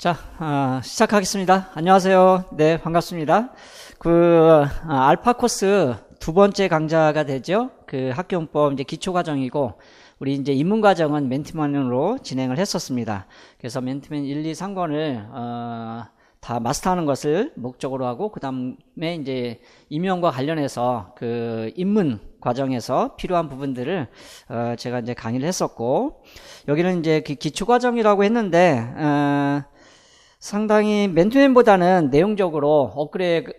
자, 어, 시작하겠습니다. 안녕하세요. 네, 반갑습니다. 그 아, 알파 코스 두 번째 강좌가 되죠. 그 학교용법 이제 기초 과정이고 우리 이제 입문 과정은 멘티맨으로 진행을 했었습니다. 그래서 멘티맨 1, 2, 3권을 어, 다 마스터하는 것을 목적으로 하고 그 다음에 이제 임용과 관련해서 그 입문 과정에서 필요한 부분들을 어 제가 이제 강의를 했었고 여기는 이제 그 기초 과정이라고 했는데 어 상당히 맨투맨보다는 내용적으로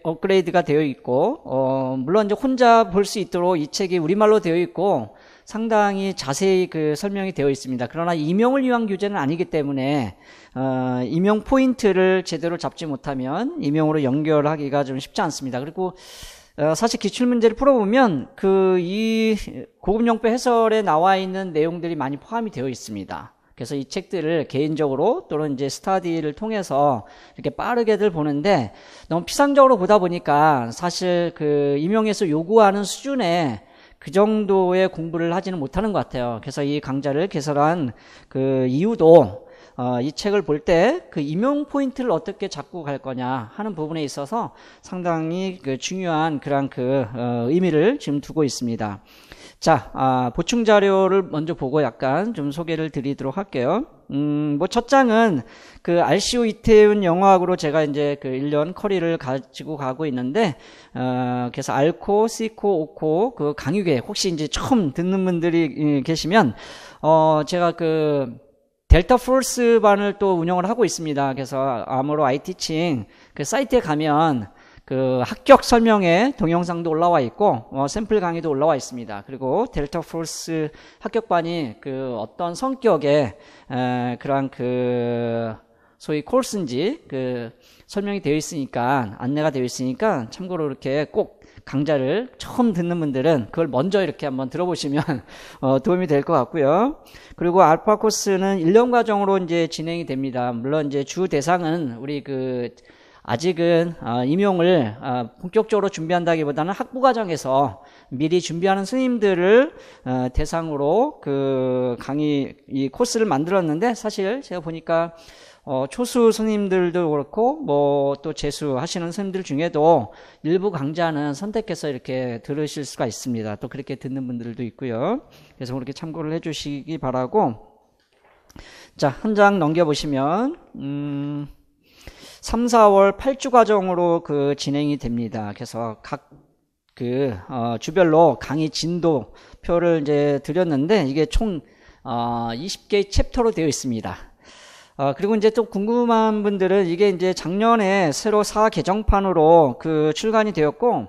업그레이드, 가 되어 있고 어, 물론 이제 혼자 볼 수 있도록 이 책이 우리말로 되어 있고 상당히 자세히 그 설명이 되어 있습니다. 그러나 임용을 위한 규제는 아니기 때문에 어, 임용 포인트를 제대로 잡지 못하면 임용으로 연결하기가 좀 쉽지 않습니다. 그리고 어, 사실 기출 문제를 풀어보면 그 이 고급용법 해설에 나와 있는 내용들이 많이 포함이 되어 있습니다. 그래서 이 책들을 개인적으로 또는 이제 스타디를 통해서 이렇게 빠르게들 보는데 너무 피상적으로 보다 보니까 사실 그 임용에서 요구하는 수준에 그 정도의 공부를 하지는 못하는 것 같아요. 그래서 이 강좌를 개설한 그 이유도 어, 이 책을 볼 때 그 임용 포인트를 어떻게 잡고 갈 거냐 하는 부분에 있어서 상당히 그 중요한 그런 그 어, 의미를 지금 두고 있습니다. 자, 아, 보충 자료를 먼저 보고 약간 좀 소개를 드리도록 할게요. 음, 뭐첫 장은 그 RCO 이태훈 영화학으로 제가 이제 그 1년 커리를 가지고 가고 있는데, 어, 그래서 알코, 시코, 오코 그강유계 혹시 이제 처음 듣는 분들이 계시면, 어, 제가 그 델타 플스 반을 또 운영을 하고 있습니다. 그래서 아모로 아이티칭 그 사이트에 가면 그 합격 설명회 동영상도 올라와 있고 어, 샘플 강의도 올라와 있습니다. 그리고 델타 포스 합격반이 그 어떤 성격의 그런 그 소위 코스인지 그 설명이 되어 있으니까 안내가 되어 있으니까 참고로 이렇게 꼭 강좌를 처음 듣는 분들은 그걸 먼저 이렇게 한번 들어보시면 어, 도움이 될 것 같고요. 그리고 알파 코스는 1년 과정으로 이제 진행이 됩니다. 물론 이제 주 대상은 우리 그 아직은 아, 임용을 아, 본격적으로 준비한다기보다는 학부 과정에서 미리 준비하는 스님들을 아, 대상으로 그 강의 이 코스를 만들었는데 사실 제가 보니까 어, 초수 스님들도 그렇고 뭐 또 재수 하시는 스님들 중에도 일부 강좌는 선택해서 이렇게 들으실 수가 있습니다. 또 그렇게 듣는 분들도 있고요. 그래서 그렇게 참고를 해주시기 바라고 자한 장 넘겨 보시면 음. 3, 4월 8주 과정으로 그 진행이 됩니다. 그래서 각 그, 어, 주별로 강의 진도표를 이제 드렸는데 이게 총, 어, 20개의 챕터로 되어 있습니다. 어, 그리고 이제 또 궁금한 분들은 이게 이제 작년에 새로 4 개정판으로 그 출간이 되었고,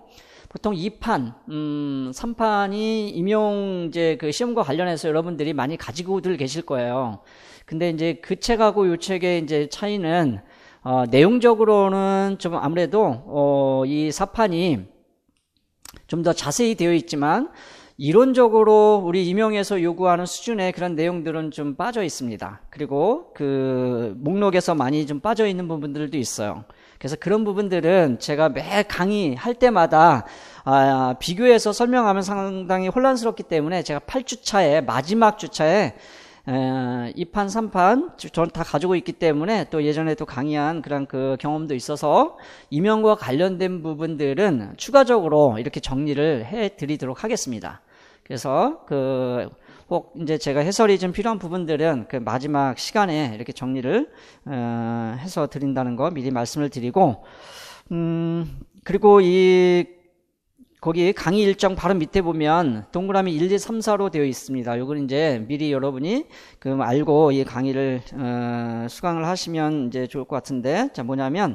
보통 2판, 음, 3판이 임용 이제 그 시험과 관련해서 여러분들이 많이 가지고들 계실 거예요. 근데 이제 그 책하고 요 책의 이제 차이는 어, 내용적으로는 좀 아무래도 어, 이 사판이 좀 더 자세히 되어 있지만 이론적으로 우리 임용에서 요구하는 수준의 그런 내용들은 좀 빠져 있습니다. 그리고 그 목록에서 많이 좀 빠져 있는 부분들도 있어요. 그래서 그런 부분들은 제가 매 강의할 때마다 아, 비교해서 설명하면 상당히 혼란스럽기 때문에 제가 8주차에 마지막 주차에 이판 3판 저는 다 가지고 있기 때문에 또 예전에 도 강의한 그런 그 경험도 있어서 임용과 관련된 부분들은 추가적으로 이렇게 정리를 해 드리도록 하겠습니다. 그래서 그꼭 이제 제가 해설이 좀 필요한 부분들은 그 마지막 시간에 이렇게 정리를 어 해서 드린다는 거 미리 말씀을 드리고 음 그리고 이 거기 강의 일정 바로 밑에 보면 동그라미 1, 2, 3, 4로 되어 있습니다. 요걸 이제 미리 여러분이 그 알고 이 강의를 어, 수강을 하시면 이제 좋을 것 같은데 자 뭐냐면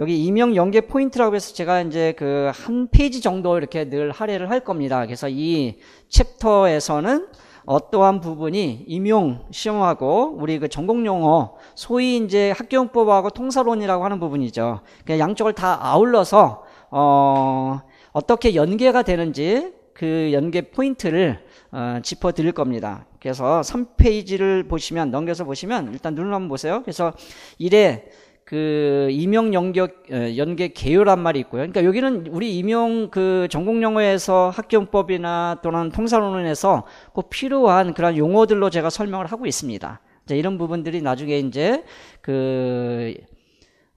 여기 임용 연계 포인트라고 해서 제가 이제 그 한 페이지 정도 이렇게 늘 할애를 할 겁니다. 그래서 이 챕터에서는 어떠한 부분이 임용 시험하고 우리 그 전공 용어 소위 이제 학교용법하고 통사론이라고 하는 부분이죠. 그냥 양쪽을 다 아울러서 어 어떻게 연계가 되는지 그 연계 포인트를 어, 짚어 드릴 겁니다. 그래서 3페이지를 보시면 넘겨서 보시면 일단 눈을 한번 보세요. 그래서 이래 그 임용 연격 어, 연계 개요란 말이 있고요. 그러니까 여기는 우리 임용 그 전공 영어에서 학교법이나 또는 통사론에서 꼭 필요한 그런 용어들로 제가 설명을 하고 있습니다. 이런 부분들이 나중에 이제 그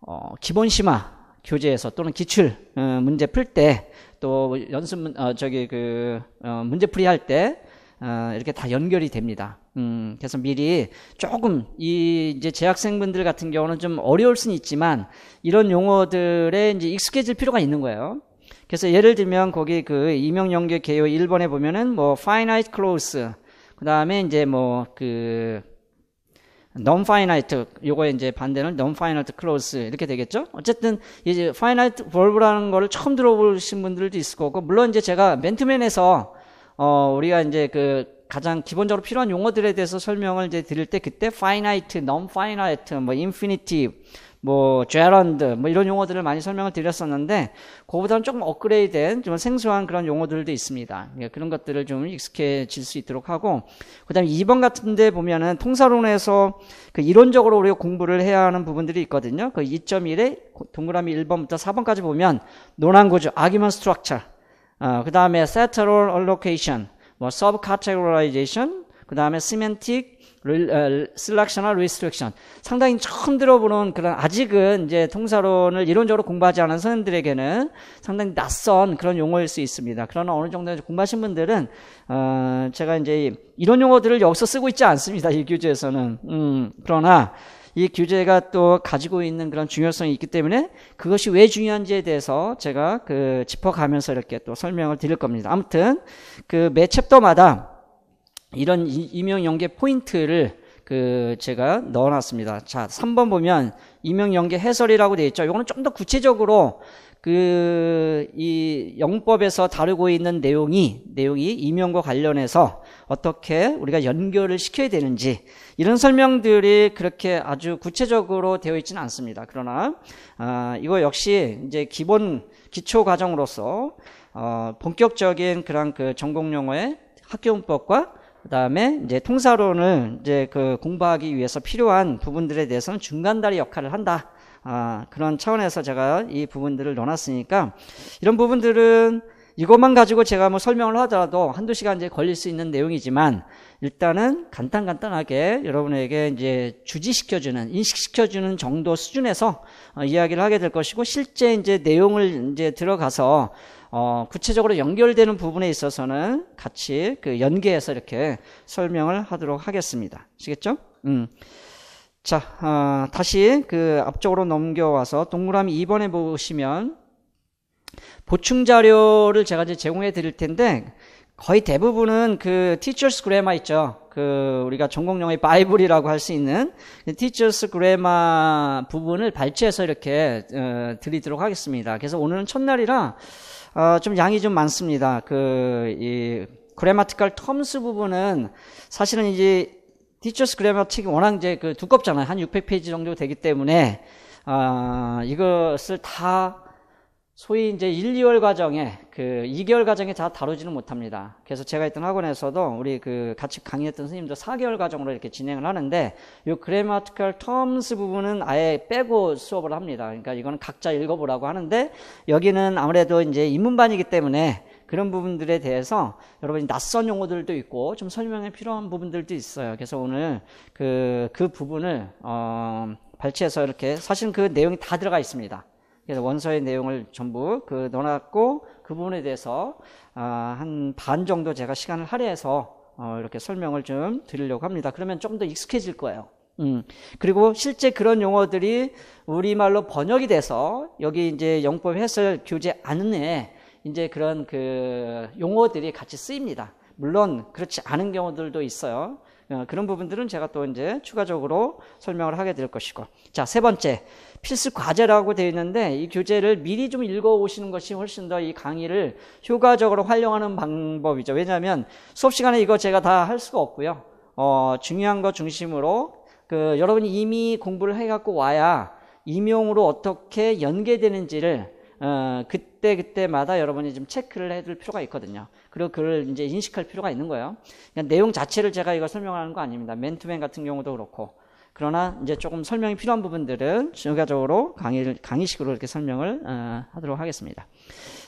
어, 기본 심화 교재에서 또는 기출 어, 문제 풀 때 또 연습 어, 저기 그 어, 문제풀이 할때 어, 이렇게 다 연결이 됩니다. 음, 그래서 미리 조금 이 이제 재학생분들 같은 경우는 좀 어려울 수는 있지만 이런 용어들에 이제 익숙해질 필요가 있는 거예요. 그래서 예를 들면 거기 그 이명연계 개요 1번에 보면은 뭐 finite c l a s e 그다음에 이제 뭐그 non-finite 요거에 이제 반대는 non-finite c l a s e 이렇게 되겠죠. 어쨌든 이제 finite verb라는 거를 처음 들어보신 분들도 있을 거고 물론 이제 제가 맨투맨에서 어 우리가 이제 그 가장 기본적으로 필요한 용어들에 대해서 설명을 이제 드릴 때 그때 finite, non-finite, 뭐 infinity 뭐 제런드 뭐 이런 용어들을 많이 설명을 드렸었는데 그보다는 조금 업그레이드된 좀 생소한 그런 용어들도 있습니다. 예, 그런 것들을 좀 익숙해질 수 있도록 하고 그다음에 2번 같은데 보면은 통사론에서 그 이론적으로 우리가 공부를 해야 하는 부분들이 있거든요. 그 2.1에 동그라미 1번부터 4번까지 보면 논한 구조, 아기먼 스트 e n 그 다음에 세 e c 얼로케이션, allocation, 뭐 sub c a t e g o r 그 다음에 시멘틱 셀렉션이나 리스트렉션 어, 상당히 처음 들어보는 그런 아직은 이제 통사론을 이론적으로 공부하지 않은 선생님들에게는 상당히 낯선 그런 용어일 수 있습니다. 그러나 어느 정도 공부하신 분들은 어, 제가 이제 이런 용어들을 여기서 쓰고 있지 않습니다. 이 교재에서는 음, 그러나 이 규제가 또 가지고 있는 그런 중요성이 있기 때문에 그것이 왜 중요한지에 대해서 제가 그 짚어가면서 이렇게 또 설명을 드릴 겁니다. 아무튼 그 매 챕터마다 이런 이명연계 포인트를 그 제가 넣어놨습니다. 자, 3번 보면 이명연계 해설이라고 되어 있죠. 이거는 좀 더 구체적으로 그 이 영법에서 다루고 있는 내용이 내용이 이명과 관련해서 어떻게 우리가 연결을 시켜야 되는지 이런 설명들이 그렇게 아주 구체적으로 되어 있지는 않습니다. 그러나 아, 이거 역시 이제 기본 기초 과정으로서 어, 본격적인 그런 그 전공 용어의 학교용법과 그 다음에 이제 통사로는 이제 그 공부하기 위해서 필요한 부분들에 대해서는 중간다리 역할을 한다. 아, 그런 차원에서 제가 이 부분들을 넣어놨으니까 이런 부분들은 이것만 가지고 제가 뭐 설명을 하더라도 한두 시간 이제 걸릴 수 있는 내용이지만 일단은 간단간단하게 여러분에게 이제 주지시켜주는 인식시켜주는 정도 수준에서 어, 이야기를 하게 될 것이고 실제 이제 내용을 이제 들어가서 어, 구체적으로 연결되는 부분에 있어서는 같이 그 연계해서 이렇게 설명을 하도록 하겠습니다. 아시겠죠? 음. 자, 어, 다시 그 앞쪽으로 넘겨와서 동그라미 2번에 보시면 보충 자료를 제가 이제 제공해 드릴 텐데 거의 대부분은 그 teachers grammar 있죠. 그 우리가 전공용의 바이블이라고 할 수 있는 그 teachers grammar 부분을 발췌해서 이렇게 어, 드리도록 하겠습니다. 그래서 오늘은 첫날이라 어, 좀 양이 좀 많습니다. 그, 이, 그래마티컬 텀스 부분은 사실은 이제 디처스 그래마틱이 워낙 이제 그 두껍잖아요. 한 600페이지 정도 되기 때문에, 어, 이것을 다 소위 이제 1, 2월 과정에 그 2개월 과정에 다 다루지는 못합니다. 그래서 제가 있던 학원에서도 우리 그 같이 강의했던 선생님도 4개월 과정으로 이렇게 진행을 하는데 요그래마 m m a 스 부분은 아예 빼고 수업을 합니다. 그러니까 이거는 각자 읽어보라고 하는데 여기는 아무래도 이제 인문반이기 때문에 그런 부분들에 대해서 여러분이 낯선 용어들도 있고 좀 설명이 필요한 부분들도 있어요. 그래서 오늘 그, 그 부분을, 어, 발췌해서 이렇게 사실 그 내용이 다 들어가 있습니다. 그래서 원서의 내용을 전부 그 넣어놨고 그 부분에 대해서 아, 한 반 정도 제가 시간을 할애해서 어, 이렇게 설명을 좀 드리려고 합니다. 그러면 좀 더 익숙해질 거예요. 음, 그리고 실제 그런 용어들이 우리말로 번역이 돼서 여기 이제 영법 해설 교재 안에 이제 그런 그 용어들이 같이 쓰입니다. 물론 그렇지 않은 경우들도 있어요. 어, 그런 부분들은 제가 또 이제 추가적으로 설명을 하게 될 것이고. 자, 세 번째. 필수 과제라고 되어 있는데 이 교재를 미리 좀 읽어 오시는 것이 훨씬 더 이 강의를 효과적으로 활용하는 방법이죠. 왜냐하면 수업 시간에 이거 제가 다 할 수가 없고요. 어, 중요한 거 중심으로 그 여러분이 이미 공부를 해갖고 와야 임용으로 어떻게 연계되는지를 어, 그때 그때마다 여러분이 좀 체크를 해둘 필요가 있거든요. 그리고 그걸 이제 인식할 필요가 있는 거예요. 그러니까 내용 자체를 제가 이거 설명하는 거 아닙니다. 맨투맨 같은 경우도 그렇고 그러나 이제 조금 설명이 필요한 부분들은 추가적으로 강의를 강의식으로 이렇게 설명을 어, 하도록 하겠습니다.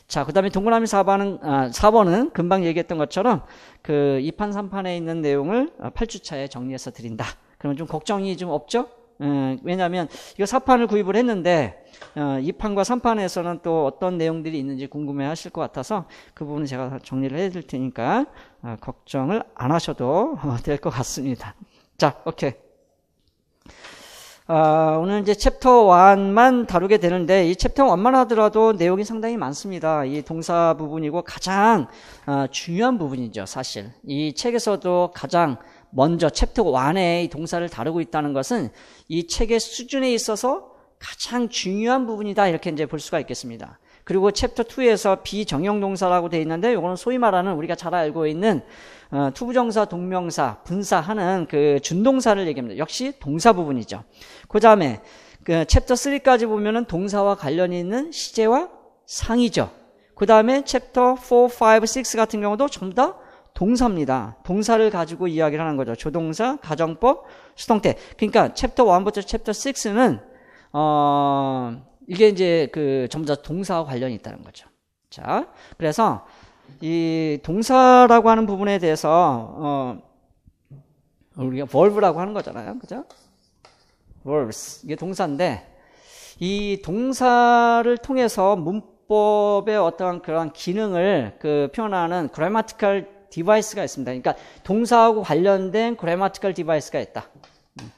자, 그 다음에 동그라미 4번은, 아, 4번은 금방 얘기했던 것처럼 그 2판, 3판에 있는 내용을 8주차에 어, 정리해서 드린다. 그러면 좀 걱정이 좀 없죠? 음, 왜냐면 하 이거 4판을 구입을 했는데 2판과3판에서는또 어, 어떤 내용들이 있는지 궁금해 하실 것 같아서 그 부분은 제가 정리를 해드릴 테니까 어, 걱정을 안 하셔도 될 것 같습니다. 자, 오케이. 아, 오늘 이제 챕터 1만 다루게 되는데 이 챕터 1만 하더라도 내용이 상당히 많습니다. 이 동사 부분이고 가장 아, 중요한 부분이죠, 사실. 이 책에서도 가장 먼저 챕터 1에이 동사를 다루고 있다는 것은 이 책의 수준에 있어서 가장 중요한 부분이다 이렇게 이제 볼 수가 있겠습니다. 그리고 챕터 2에서 비정형 동사라고 되어 있는데 이거는 소위 말하는 우리가 잘 알고 있는 어, 투부정사, 동명사, 분사하는 그 준동사를 얘기합니다. 역시 동사 부분이죠. 그다음에 그 챕터 3까지 보면은 동사와 관련이 있는 시제와 상이죠. 그다음에 챕터 4, 5, 6 같은 경우도 전부 다 동사입니다. 동사를 가지고 이야기를 하는 거죠. 조동사, 가정법, 수동태. 그러니까 챕터 1부터 챕터 6는 어, 이게 이제 그 전부 다 동사와 관련이 있다는 거죠. 자, 그래서 이 동사라고 하는 부분에 대해서 어, 우리가 verb라고 하는 거잖아요. 그죠? verbs. 이게 동사인데 이 동사를 통해서 문법의 어떠한 그런 기능을 그 표현하는 grammatical d e v i 가 있습니다. 그러니까 동사하고 관련된 grammatical d e v i 가 있다. 음.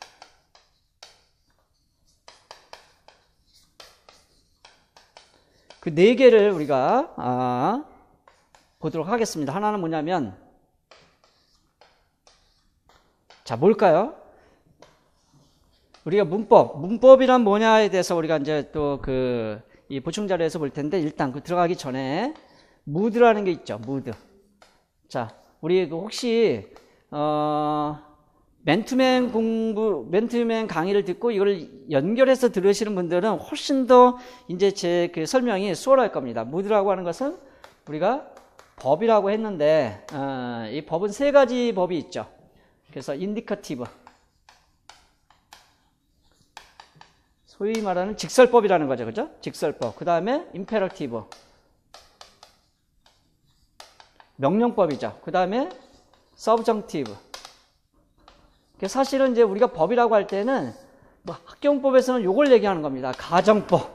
그네 개를 우리가 아, 보도록 하겠습니다. 하나는 뭐냐면 자 뭘까요? 우리가 문법 문법이란 뭐냐에 대해서 우리가 이제 또 그 이 보충 자료에서 볼 텐데 일단 그 들어가기 전에 무드라는 게 있죠. 무드. 자 우리 그 혹시 어 맨투맨 공부, 맨투맨 강의를 듣고 이걸 연결해서 들으시는 분들은 훨씬 더 이제 제 그 설명이 수월할 겁니다. 무드라고 하는 것은 우리가 법이라고 했는데 어, 이 법은 세 가지 법이 있죠. 그래서 인디커티브, 소위 말하는 직설법이라는 거죠, 그죠? 직설법. 그 다음에 임페러티브, 명령법이죠. 그 다음에 서브정티브. 그러니까 사실은 이제 우리가 법이라고 할 때는 뭐 학경법에서는 이걸 얘기하는 겁니다. 가정법,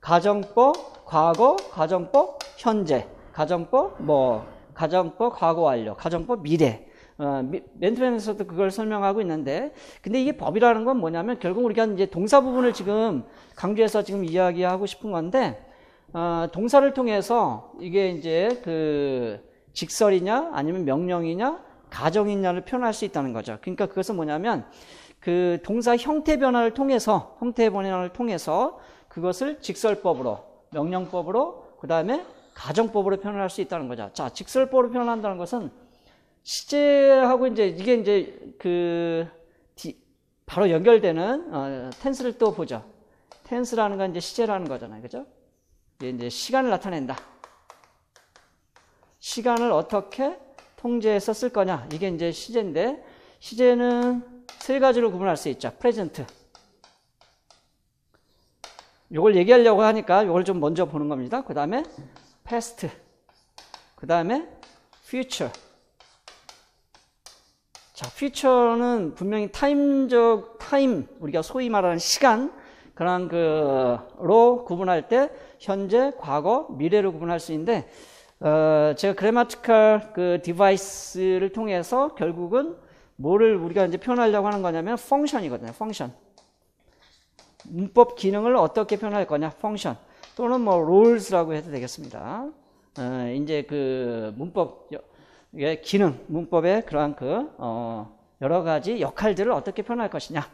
가정법, 과거, 가정법, 현재, 가정법, 뭐 가정법, 과거 완료, 가정법, 미래. 어, 맨투맨에서도 그걸 설명하고 있는데, 근데 이게 법이라는 건 뭐냐면 결국 우리가 이제 동사 부분을 지금 강조해서 지금 이야기하고 싶은 건데, 어, 동사를 통해서 이게 이제 그 직설이냐 아니면 명령이냐 가정인냐를 표현할 수 있다는 거죠. 그러니까 그것은 뭐냐면 그 동사 형태 변화를 통해서 형태 변화를 통해서 그것을 직설법으로 명령법으로 그 다음에 가정법으로 표현할 수 있다는 거죠. 자, 직설법으로 표현한다는 것은 시제하고 이제 이게 이제 그 바로 연결되는 어, 텐스를 또 보죠. 텐스라는 건 이제 시제라는 거잖아요, 그죠? 이제 시간을 나타낸다. 시간을 어떻게 통제에 썼을 거냐? 이게 이제 시제인데 시제는 세 가지로 구분할 수 있죠. 프레젠트. 요걸 얘기하려고 하니까 요걸 좀 먼저 보는 겁니다. 그 다음에 p 스트그 다음에 퓨처 t u 자, f u 는 분명히 타임적 타임 우리가 소위 말하는 시간 그런 그로 구분할 때 현재, 과거, 미래로 구분할 수 있는데 어, 제가 그래마티컬 그 디바이스를 통해서 결국은 뭐를 우리가 이제 표현하려고 하는 거냐면 펑션이거든요. 펑션. 문법 기능을 어떻게 표현할 거냐? 펑션. 또는 뭐 롤스라고 해도 되겠습니다. 어, 이제 그 문법 예, 기능, 문법의 그러한 그 어, 여러 가지 역할들을 어떻게 표현할 것이냐.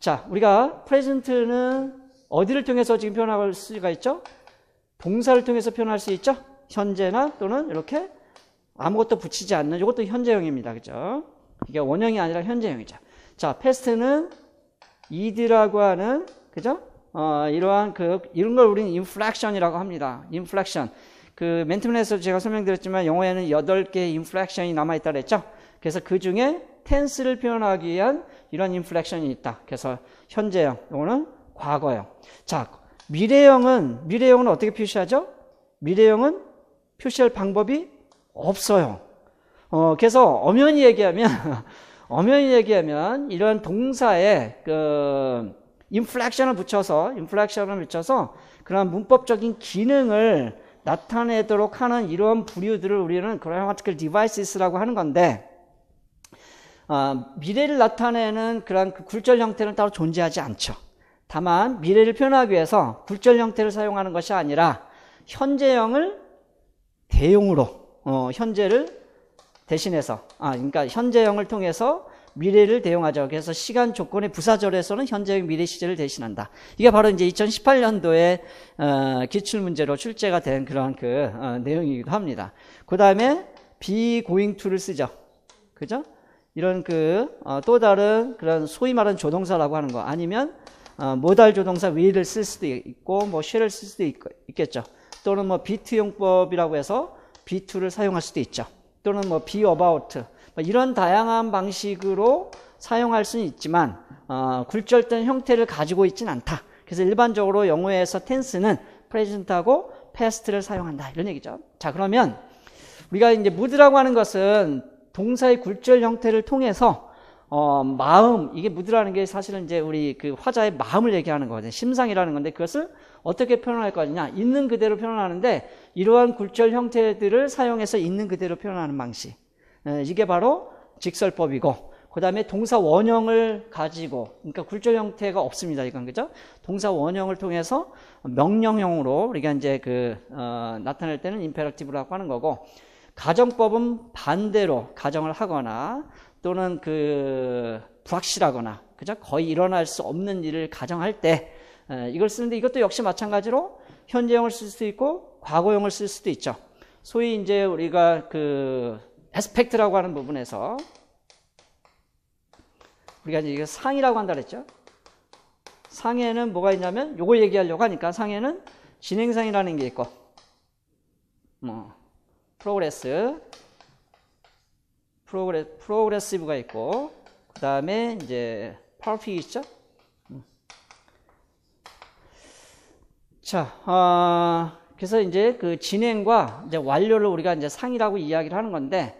자, 우리가 프레젠트는 어디를 통해서 지금 표현할 수가 있죠? 동사를 통해서 표현할 수 있죠? 현재나 또는 이렇게 아무것도 붙이지 않는 이것도 현재형입니다. 그죠? 이게 원형이 아니라 현재형이죠. 자, 패스트는 이 d 라고 하는 그죠? 어, 이러한 그 이런 걸 우리는 인플렉션이라고 합니다. 인플렉션. 그 멘트맨에서 제가 설명드렸지만 영어에는 8개의 인플렉션이 남아 있다 그랬죠? 그래서 그 중에 텐스를 표현하기 위한 이런 인플렉션이 있다. 그래서 현재형, 이거는 과거형. 자, 미래형은 미래형은 어떻게 표시하죠? 미래형은 표시할 방법이 없어요. 어, 그래서 엄연히 얘기하면 엄연히 얘기하면 이런 동사에 그 인플렉션을 붙여서 인플렉션을 붙여서 그런 문법적인 기능을 나타내도록 하는 이런 부류들을 우리는 그 r a m m a t i c 스 l d 라고 하는 건데 어, 미래를 나타내는 그런 그 굴절 형태는 따로 존재하지 않죠. 다만 미래를 표현하기 위해서 굴절 형태를 사용하는 것이 아니라 현재형을 대용으로 어, 현재를 대신해서 아 그러니까 현재형을 통해서 미래를 대용하자. 그래서 시간 조건의 부사절에서는 현재형 미래 시제를 대신한다. 이게 바로 이제 2018년도에 어, 기출 문제로 출제가 된 그러한 그 어, 내용이기도 합니다. 그 다음에 be going to를 쓰죠. 그죠? 이런 그또 어, 다른 그런 소위 말하는 조동사라고 하는 거 아니면 어, 모달 조동사 will을 쓸 수도 있고 뭐 shall을 쓸 수도 있, 있겠죠. 또는 뭐 비트 용법이라고 해서 비투를 사용할 수도 있죠. 또는 뭐 be a b o 이런 다양한 방식으로 사용할 수는 있지만 어, 굴절된 형태를 가지고 있지는 않다. 그래서 일반적으로 영어에서 텐스는 프레젠트하고 패스트를 사용한다 이런 얘기죠. 자 그러면 우리가 이제 무드라고 하는 것은 동사의 굴절 형태를 통해서 어, 마음 이게 무드라는 게 사실은 이제 우리 그 화자의 마음을 얘기하는 거거든요. 심상이라는 건데 그것을 어떻게 표현할 것이냐 있는 그대로 표현하는데 이러한 굴절 형태들을 사용해서 있는 그대로 표현하는 방식 이게 바로 직설법이고 그 다음에 동사 원형을 가지고 그러니까 굴절 형태가 없습니다 이건 그죠 동사 원형을 통해서 명령형으로 우리가 이제 그 어, 나타낼 때는 임페라티브라고 하는 거고 가정법은 반대로 가정을 하거나 또는 그 불확실하거나 그죠 거의 일어날 수 없는 일을 가정할 때 예, 이걸 쓰는데 이것도 역시 마찬가지로 현재형을 쓸 수도 있고 과거형을 쓸 수도 있죠. 소위 이제 우리가 그 에스펙트라고 하는 부분에서 우리가 이제 이게 상이라고 한다 그랬죠. 상에는 뭐가 있냐면 요거 얘기하려고 하니까 상에는 진행상이라는 게 있고 뭐 프로그레스 프로그레, 프로그레시브가 있고 그 다음에 이제 퍼펙트 있죠. 자, 아, 그래서 이제 그 진행과 이제 완료를 우리가 이제 상이라고 이야기를 하는 건데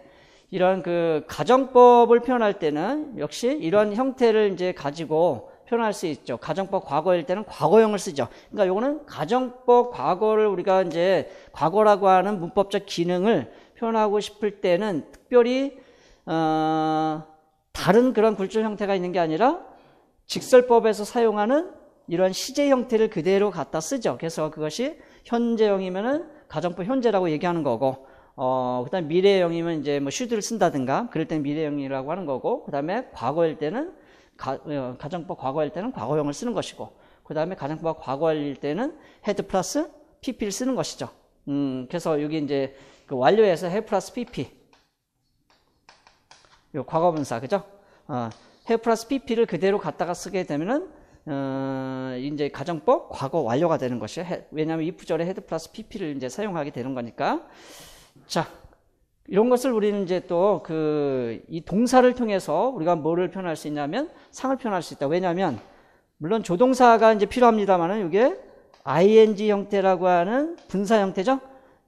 이런 그 가정법을 표현할 때는 역시 이런 형태를 이제 가지고 표현할 수 있죠. 가정법 과거일 때는 과거형을 쓰죠. 그러니까 요거는 가정법 과거를 우리가 이제 과거라고 하는 문법적 기능을 표현하고 싶을 때는 특별히 어, 다른 그런 굴절 형태가 있는 게 아니라 직설법에서 사용하는 이러한 시제 형태를 그대로 갖다 쓰죠. 그래서 그것이 현재형이면은 가정법 현재라고 얘기하는 거고, 어, 그 다음에 미래형이면 이제 뭐 s h 를 쓴다든가, 그럴 때는 미래형이라고 하는 거고, 그 다음에 과거일 때는 가, 어, 정법 과거일 때는 과거형을 쓰는 것이고, 그 다음에 가정법 과거일 때는 헤드 플러스 pp를 쓰는 것이죠. 음, 그래서 여기 이제 그 완료해서 해 플러스 pp. 요 과거분사, 그죠? 어, 해 플러스 pp를 그대로 갖다가 쓰게 되면은 어, 이제 가정법 과거 완료가 되는 것이에요. 왜냐하면 if절에 헤드 플러스 pp를 이제 사용하게 되는 거니까. 자, 이런 것을 우리는 이제 또 그 이 동사를 통해서 우리가 뭐를 표현할 수 있냐면 상을 표현할 수 있다. 왜냐하면 물론 조동사가 이제 필요합니다만은 이게 ing 형태라고 하는 분사 형태죠.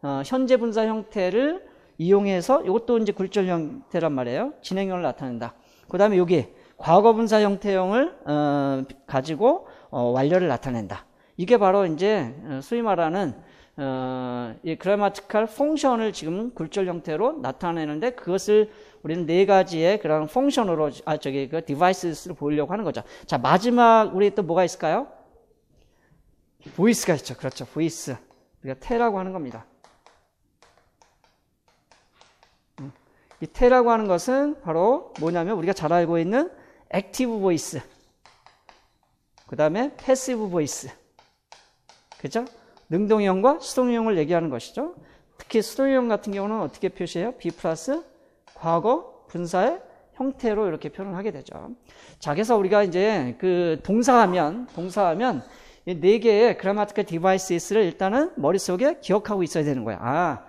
어, 현재 분사 형태를 이용해서 이것도 이제 굴절 형태란 말이에요. 진행형을 나타낸다. 그 다음에 여기 과거 분사 형태형을 어, 가지고 어, 완료를 나타낸다. 이게 바로 이제 어, 소위 말하는 어, 이 그래마티칼 펑션을 지금 굴절 형태로 나타내는데 그것을 우리는 네 가지의 그런 펑션으로 아 저기 그 디바이스를 보려고 하는 거죠. 자 마지막 우리 또 뭐가 있을까요? 보이스가 있죠. 그렇죠. 보이스 우리가 테라고 하는 겁니다. 음. 이 테라고 하는 것은 바로 뭐냐면 우리가 잘 알고 있는 액티브 보이스. 그 다음에 패시브 보이스. 그죠? 능동형과 수동형을 얘기하는 것이죠. 특히 수동형 같은 경우는 어떻게 표시해요? B 플러스 과거 분사의 형태로 이렇게 표현하게 을 되죠. 자, 그래서 우리가 이제 그 동사하면, 동사하면 이 네 개의 g r a m m a t i c d e v i c e 를 일단은 머릿속에 기억하고 있어야 되는 거야. 아,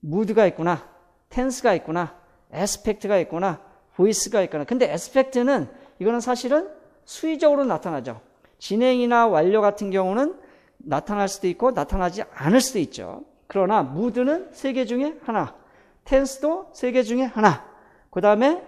무드가 있구나. 텐스가 있구나. 에스펙트가 있구나. 보이스가 있거나. 근데 에스펙트는 이거는 사실은 수의적으로 나타나죠. 진행이나 완료 같은 경우는 나타날 수도 있고 나타나지 않을 수도 있죠. 그러나 무드는 세 개 중에 하나, 텐스도 세 개 중에 하나, 그 다음에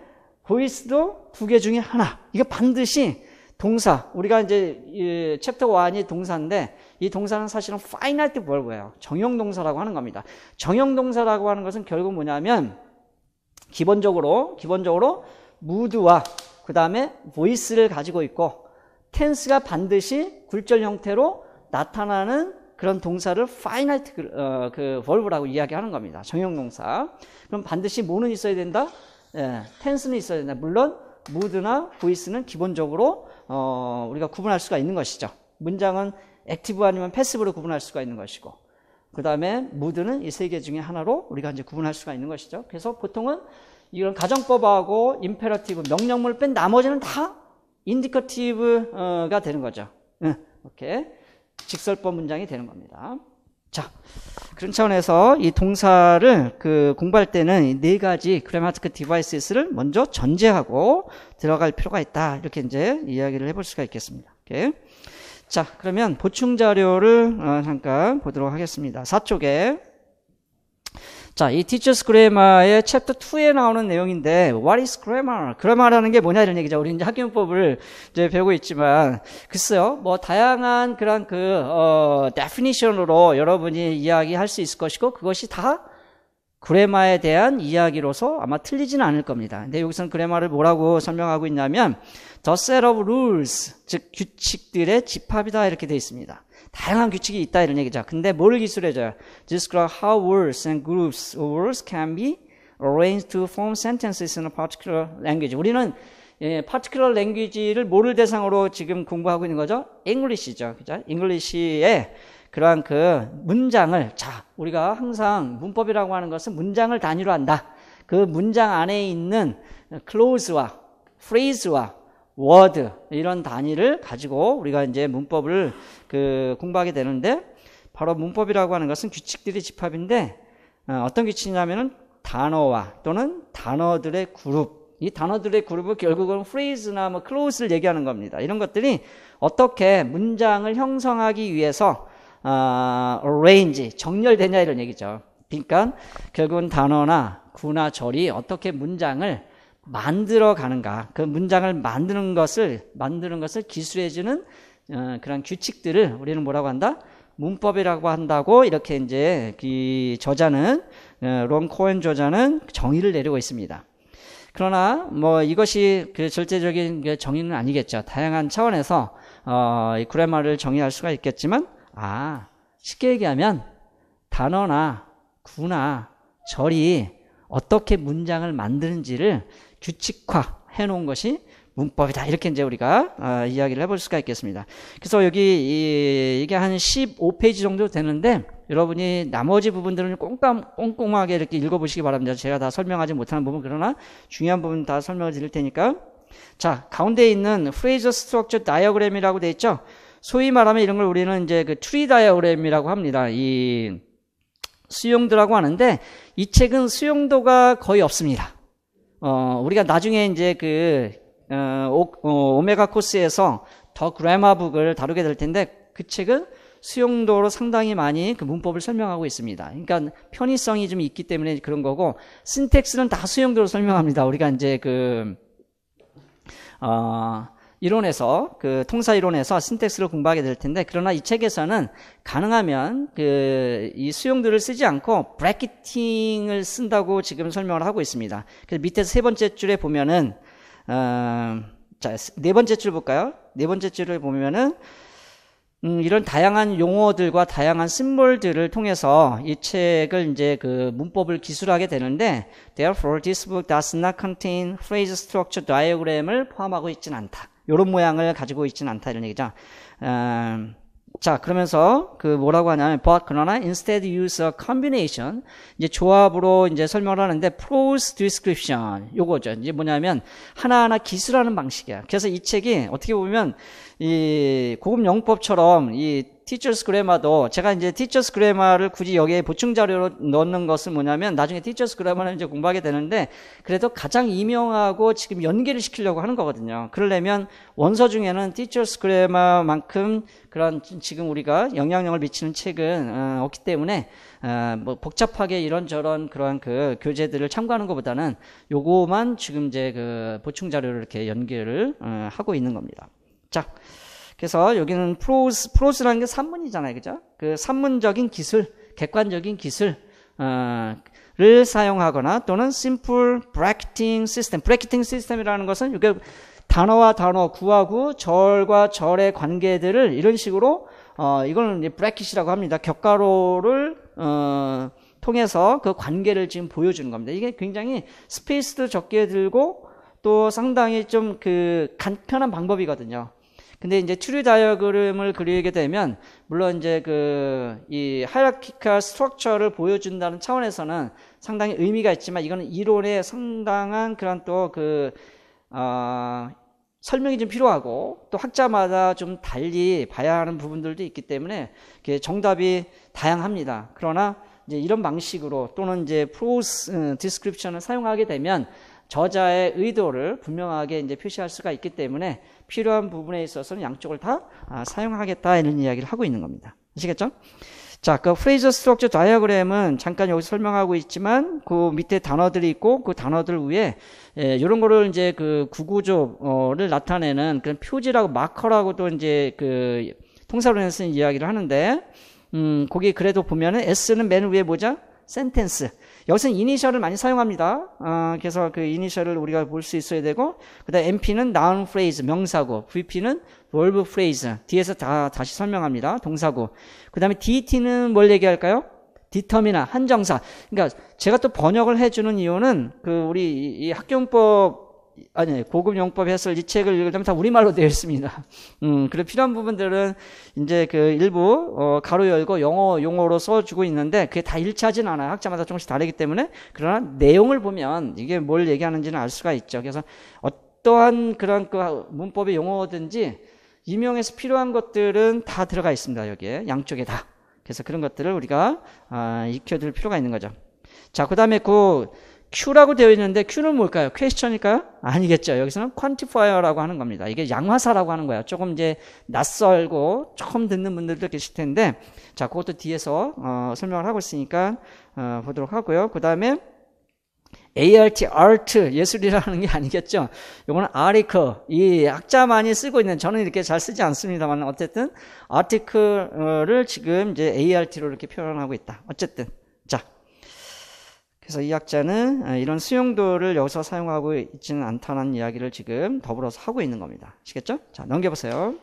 보이스도 두 개 중에 하나. 이거 반드시 동사, 우리가 이제 챕터 1이 동사인데 이 동사는 사실은 파이널 때뭘 보여요? 정형동사라고 하는 겁니다. 정형동사라고 하는 것은 결국 뭐냐면 기본적으로 기본적으로 무드와 그 다음에 보이스를 가지고 있고 텐스가 반드시 굴절 형태로 나타나는 그런 동사를 파이널트 그, 어, 그 벌브라고 이야기하는 겁니다. 정형동사. 그럼 반드시 뭐는 있어야 된다? 예, 텐스는 있어야 된다. 물론 무드나 보이스는 기본적으로 어, 우리가 구분할 수가 있는 것이죠. 문장은 액티브 아니면 패스브로 구분할 수가 있는 것이고 그 다음에 무드는 이 세 개 중에 하나로 우리가 이제 구분할 수가 있는 것이죠. 그래서 보통은 이런 가정법하고 임페라티브 명령문을 뺀 나머지는 다 인디커티브가 되는 거죠. 예, 이렇게 직설법 문장이 되는 겁니다. 자, 그런 차원에서 이 동사를 그 공부할 때는 네 가지 그래마티크 디바이스를 먼저 전제하고 들어갈 필요가 있다. 이렇게 이제 이야기를 해볼 수가 있겠습니다. 이렇게. 자, 그러면 보충 자료를 어, 잠깐 보도록 하겠습니다. 4쪽에 자, 이 Teacher's Grammar의 챕터 2에 나오는 내용인데 What is grammar? grammar라는 게 뭐냐 이런 얘기죠. 우리 이제 학용법을 이제 배우고 있지만 글쎄요. 뭐 다양한 그런 그 어, definition으로 여러분이 이야기할 수 있을 것이고 그것이 다 그레마에 대한 이야기로서 아마 틀리지는 않을 겁니다. 근데 여기서는 그레마를 뭐라고 설명하고 있냐면 The set of rules, 즉 규칙들의 집합이다 이렇게 되어 있습니다. 다양한 규칙이 있다 이런 얘기죠. 근데 뭘 기술해줘요? Describe how words and groups of words can be arranged to form sentences in a particular language. 우리는 예, particular language를 뭐를 대상으로 지금 공부하고 있는 거죠? English죠. 그죠? English의 그러한 그 문장을 자, 우리가 항상 문법이라고 하는 것은 문장을 단위로 한다. 그 문장 안에 있는 clause와 phrase와 워드 이런 단위를 가지고 우리가 이제 문법을 그 공부하게 되는데 바로 문법이라고 하는 것은 규칙들이 집합인데 어, 어떤 규칙이냐면은 단어와 또는 단어들의 그룹 이 단어들의 그룹은 결국은 프레이즈나 뭐 클로스를 얘기하는 겁니다. 이런 것들이 어떻게 문장을 형성하기 위해서 어, arrange 정렬되냐 이런 얘기죠. 그러니까 결국은 단어나 구나 절이 어떻게 문장을 만들어 가는가 그 문장을 만드는 것을 만드는 것을 기술해 주는 어, 그런 규칙들을 우리는 뭐라고 한다? 문법이라고 한다고 이렇게 이제 이 저자는 어, 론 코엔 저자는 정의를 내리고 있습니다. 그러나 뭐 이것이 그 절대적인 그 정의는 아니겠죠. 다양한 차원에서 어, 이 그래마를 정의할 수가 있겠지만 아 쉽게 얘기하면 단어나 구나 절이 어떻게 문장을 만드는지를 규칙화 해놓은 것이 문법이다. 이렇게 이제 우리가 어, 이야기를 해볼 수가 있겠습니다. 그래서 여기 이, 게한 15페이지 정도 되는데 여러분이 나머지 부분들은 꼼꼼, 꼼꼼하게 이렇게 읽어보시기 바랍니다. 제가 다 설명하지 못하는 부분 그러나 중요한 부분 다 설명을 드릴 테니까 자 가운데 있는 프레이저 스트럭처 다이어그램이라고 돼 있죠. 소위 말하면 이런 걸 우리는 이제 그 트리 다이어그램이라고 합니다. 이 수용도라고 하는데 이 책은 수용도가 거의 없습니다. 어, 우리가 나중에 이제 그 어, 오, 어, 메가 코스에서 더 그래마북을 다루게 될 텐데 그 책은 수용도로 상당히 많이 그 문법을 설명하고 있습니다. 그러니까 편의성이 좀 있기 때문에 그런 거고 신텍스는 다 수용도로 설명합니다. 우리가 이제 그 어, 이론에서 그 통사 이론에서 신텍스를 공부하게 될 텐데 그러나 이 책에서는 가능하면 그 이 수용들을 쓰지 않고 브래키팅을 쓴다고 지금 설명을 하고 있습니다. 그래서 밑에 세 번째 줄에 보면은 어, 자네 번째 줄 볼까요? 네 번째 줄을 보면은 음, 이런 다양한 용어들과 다양한 심볼들을 통해서 이 책을 이제 그 문법을 기술하게 되는데 therefore this book does not contain phrase structure diagram을 포함하고 있지는 않다. 요런 모양을 가지고 있지는 않다 이런 얘기죠. 음, 자 그러면서 그 뭐라고 하냐면 but 그러나 instead use a combination 이제 조합으로 이제 설명을 하는데 prose description 요거죠 이제 뭐냐면 하나하나 기술하는 방식이야 그래서 이 책이 어떻게 보면 이 고급 용법처럼이 티처스 그래마도 제가 이제 티처스 그래마를 굳이 여기에 보충 자료로 넣는 것은 뭐냐면 나중에 티처스 그래마를 이제 공부하게 되는데 그래도 가장 이명하고 지금 연계를 시키려고 하는 거거든요. 그러려면 원서 중에는 티처스 그래마만큼 그런 지금 우리가 영향력을 미치는 책은 어, 없기 때문에 어, 뭐 복잡하게 이런저런 그러한그 교재들을 참고하는 것보다는 요거만 지금 이제 그 보충 자료를 이렇게 연계를 어, 하고 있는 겁니다. 자, 그래서 여기는 프로스, 프로스라는 게 산문이잖아요. 그죠? 그 산문적인 기술, 객관적인 기술, 어, 를 사용하거나 또는 심플 브 p l e bracketing 이라는 것은 이게 단어와 단어, 구하고 절과 절의 관계들을 이런 식으로 어, 이거는 브래킷이라고 합니다. 격가로를 어, 통해서 그 관계를 지금 보여주는 겁니다. 이게 굉장히 스페이스도 적게 들고 또 상당히 좀 그 간편한 방법이거든요. 근데 이제 추리 다이어그램을 그리게 되면 물론 이제 그 이 하이라키카 스트럭처를 보여준다는 차원에서는 상당히 의미가 있지만 이거는 이론에 상당한 그런 또그 어, 설명이 좀 필요하고 또 학자마다 좀 달리 봐야 하는 부분들도 있기 때문에 정답이 다양합니다. 그러나 이제 이런 방식으로 또는 이제 프로스 디스크립션을 어, 사용하게 되면 저자의 의도를 분명하게 이제 표시할 수가 있기 때문에 필요한 부분에 있어서는 양쪽을 다 아, 사용하겠다 이런 이야기를 하고 있는 겁니다. 아시겠죠? 자, 그 프레이저 스트럭처 다이어그램은 잠깐 여기 설명하고 있지만 그 밑에 단어들이 있고 그 단어들 위에 예, 이런 거를 이제 그 구구조를 나타내는 그런 표지라고 마커라고도 이제 그 통사로 쓰는 이야기를 하는데 음, 거기 그래도 보면은 S는 맨 위에 뭐죠? 센텐스. 여기서 는 이니셜을 많이 사용합니다. 어, 그래서 그 이니셜을 우리가 볼 수 있어야 되고 그다음 MP는 noun phrase 명사고 VP는 verb phrase 뒤에서 다 다시 설명합니다. 동사고 그다음에 DT는 뭘 얘기할까요? d t 디터미나 한정사. 그러니까 제가 또 번역을 해주는 이유는 그 우리 이 학교법 아니 고급 용법 해설 이 책을 읽으려면 다 우리말로 되어 있습니다. 음, 그리고 필요한 부분들은 이제 그 일부 어, 가로 열고 영어 용어로 써주고 있는데 그게 다 일치하진 않아요. 학자마다 조금씩 다르기 때문에 그러나 내용을 보면 이게 뭘 얘기하는지는 알 수가 있죠. 그래서 어떠한 그런 그 문법의 용어든지 임용에서 필요한 것들은 다 들어가 있습니다. 여기에 양쪽에 다. 그래서 그런 것들을 우리가 아, 익혀둘 필요가 있는 거죠. 자, 그다음에 그, 그 Q라고 되어 있는데 Q는 뭘까요? 퀘스천일까요? 아니겠죠. 여기서는 퀀티파이어라고 하는 겁니다. 이게 양화사라고 하는 거예요. 조금 이제 낯설고 처음 듣는 분들도 계실 텐데 자 그것도 뒤에서 어, 설명을 하고 있으니까 어, 보도록 하고요. 그 다음에 ART, ART, 예술이라는 게 아니겠죠. 요거는 a r t i c l 이 학자만이 쓰고 있는, 저는 이렇게 잘 쓰지 않습니다만, 어쨌든, a r t i 를 지금 이제 ART로 이렇게 표현하고 있다. 어쨌든. 그래서 이 학자는 아, 이런 수용도를 여기서 사용하고 있지는 않다는 이야기를 지금 더불어서 하고 있는 겁니다. 아시겠죠? 자, 넘겨보세요.